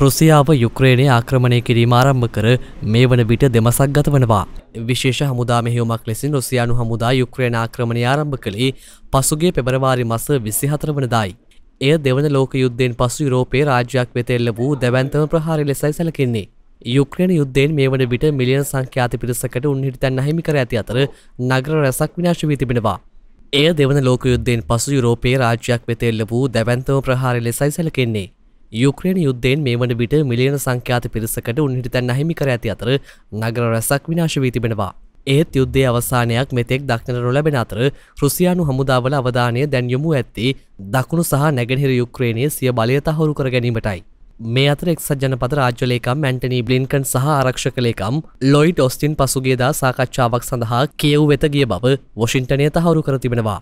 රුසියාව යුක්‍රේණය ආක්‍රමණය කිරීම ආරම්භ කර මේ වන විට දෙමසක් ගත වනවා. විශේෂ හමුදා මෙහිවමක් ලෙසින් රුසියානු හමුදා යුක්‍රේණ ආක්‍රමණය ආරම්භ කළේ පසුගේ පෙබරවාරි මස විසිහතර වනදායි. එය දෙවන ලෝක යුද්ධයෙන් පසු යුරෝපයේ රාජ්‍යයක් වෙත එල්ල වූ දැවන්තම ප්‍රහාරය ලෙසයි සැලකෙන්නේ. යුක්‍රේණ යුද්ධයෙන් මේ වන විට මිලියන සංඛ්‍යාත පිරිසකට උන්හිටිතැන් අහිමි කර ඇති අතර නගර රැසක් විනාශ වී තිබෙනවා. එය දෙවන ලෝක යුද්ධයෙන් පසු යුරෝපයේ රාජ්‍යයක් වෙත එල්ල වූ දැවන්තම ප්‍රහාරය ලෙසයි සැලකෙන්නේ. යුක්‍රේණ යුද්ධයෙන් මේ වන විට මිලියන සංඛ්‍යාත පිරිසකට උන්හිටතැන් අහිමි කර ඇති අතර නගර රැසක් විනාශ වී තිබෙනවා. ඒත් යුද්ධේ අවසානයක් මෙතෙක් දක්නට ලැබෙන අතර රුසියානු හමුදාවල අවධානය දැන් යොමු ඇත්තේ දකුණු සහ නැගෙනහිර යුක්‍රේණය සිය බලය තහවුරු කර ගැනීමටයි. මේ අතර එක්සත් ජනපත රාජ්‍යලේකම් ඇන්ටනී බ්ලින්කන් සහ ආරක්ෂකලේකම් ලොයිට් ඔස්ටින් පසුගේදා සාකච්ඡාවක් සඳහා කියව් වෙත ගිය බව වොෂින්ටනය තහවුරු කර තිබෙනවා.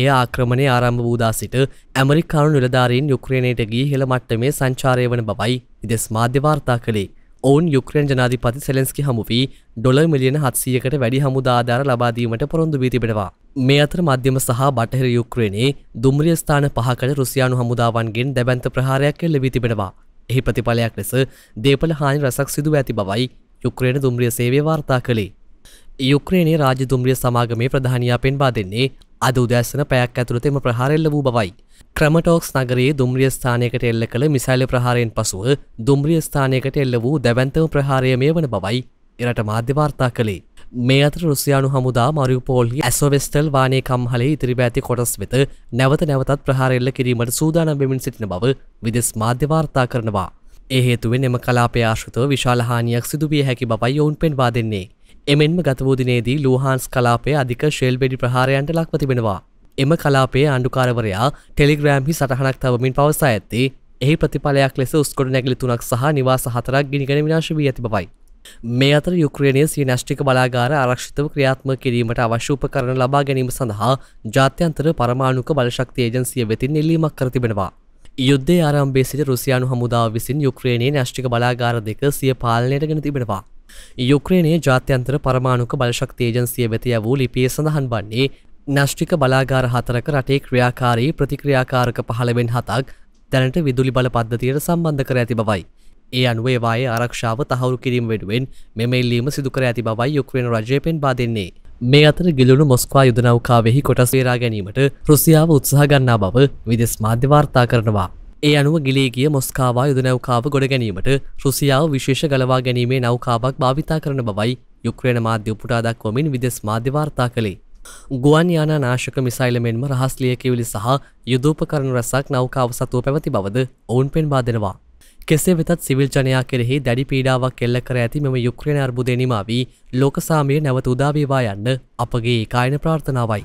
ඒ ආක්‍රමණය ආරම්භ වූදා සිට ඇමරිකානු නිලධාරීන් යුක්‍රණයට ගී හෙළ මට්ටමේ සංචාරය වන බවයි විදෙස් මාධ්‍යවාර්තා කළේ ඔවුන් යුක්‍රයන් ජනාධිපති සෙලෙන්ස්කි හමුවී ඩොල මිලියන හත්සියකට වැඩි හමුදාධාර ලබාදීමට පොරොන්දු වී තිබෙනවා. මේ අතර මධ්‍යම සහ බටහිර යුක්‍රේණයේ දුම්රිය ස්ථාන පහකට රුසියානු හමුදාවන්ගෙන් දැබැන්ත ප්‍රහාරයක් එල්ලවී තිබෙනවා. එහි ප්‍රතිඵලයක් ලෙස දේපල හානි රසක් සිදුව ඇති බවයි යුක්‍රේණ දුම්රිය සේවය වාර්තා කළේ. යුක්‍රේණයේ රාජදුම්රිය සමාගමේ ප්‍රධානයා පෙන්වා දෙන්නේ අද උදැස්සන පැයක් ඇතුළත එම ප්‍රහාරෙල්ල වූ බවයි. ක්‍රමටෝක්ස් නගරයේ දුම්රිය ස්ථානයකට එල්ල කළ මිසයිල ප්‍රහාරයෙන් පසුව දුම්රිය ස්ථානයකට එල්ල වූ දැවන්තම ප්‍රහාරය මේ වන බවයි එරට මාධ්‍යවාර්තා කළේ. මේ අතර රුසියානු හමුදා මරියුපෝල්හි ඇසොවෙස්ටල් වානේ කම්හලේ ඉතිරිබ ඇති කොටස් වෙත නැවත නැවතත් ප්‍රහාරෙල්ල කිරීමට සූදානම් වෙමින් සිටින බව විදෙස් මාධ්‍යවාර්තා කරනවා. ඒ හේතුවෙන් එම කලාපය ආශ්‍රිතව විශාල හානියක් සිදුවිය හැකි බවයි ඔවුන් පෙන්වා දෙන්නේ. එමෙන්ම ගතවූදිනේදී ලූහන්ස් කලාපය අධික ශෙල්බෙඩි ප්‍රහාරයන්ට ලක්ව තිබෙනවා. එම කලාපේ ආණ්ඩුකාරවරයා ටෙලිග්‍රෑම්හි සටහනක් තවමින් පවසා ඇත්තේ එහි ප්‍රතිඵලයක් ලෙස උස්කොට නැගලි තුනක් සහ නිවාස හතරක් ගිනිගෙන විනාශ වී ඇති බවයි. මේ අතර යුක්‍රේණය සිනෂ්ටික බලාගාර ආරක්ෂිතව ක්‍රියාත්ම කිරීමට අවශ්‍යූප කරන ලබා ගැනීම සඳහා ජාත්‍යන්තර පරමාණුක බලශක්ති ඒජන්සිය වෙතින් එල්ලීමක් කර තිබෙනවා. යුද්ධේ ආරම්භේ සිට රුසියානු හමුදා විසින් යුක්‍රේණයේ නෂ්ටික බලාගාර දෙක සිය පාලනයට ගෙන තිබෙනවා. යුක්‍රේනයේ ජාත්‍යන්තර පරමාණුක බලශක්ති ඒජන්සිය වෙත යවූ ලිපිය සඳහන් වන්නේ නැෂ්ටික බලාගාර හතරක රටේ ක්‍රියාකාරී ප්‍රතික්‍රියාකාරක පහළවෙන් හතක් දැනට විදුලි බල පද්ධතියට සම්බන්ධ කර ඇති බවයි. ඒ අනුවේ වායේ ආරක්ෂාව තහවුරු කිරීම වෙනුවෙන් මෙමල්ලීම සිදුකර ඇති බවයි යුක්‍රේන රජය පෙන් බාදෙන්නේ. මේ අතර ගිලුණු මොස්කවා යුදනෞකාවෙහි කොටස් වේරා ගැනීමට රුසියාව උත්සාහගන්නා බව විදෙස් මාධ්‍යවාර්තා කරනවා. ඒ අනුව ගිලේගිය මොස්කාවා යුද නැවකාව ගොඩ ගැනීමට රුසියාව විශේෂ ගලවා ගැනීමේ නවකාවක් භාවිතා කරන බවයි යුක්්‍රේණ මාධ්‍ය උපුටා දක්වමින් විදෙස් මාධ්‍යවාර්තා කළේ. ගුවන් යාන නාශක මිසයිල මෙන්ම රහස්ලියකිවිලි සහ යුදූපකරන රැසක් නෞකාව සතුව පැවති බවද ඔවුන් පෙන් බාදෙනවා. කෙසේ වෙතත් සිවිල් ජනයා කෙරෙහි දැඩි පීඩාවක් කෙල්ල කර ඇති මෙම යුක්්‍රණ අර්බුදනිමා වී ලෝකසාමය නැවත උදාවේවා යන්න අපගේ කායන ප්‍රාර්ථනාවයි.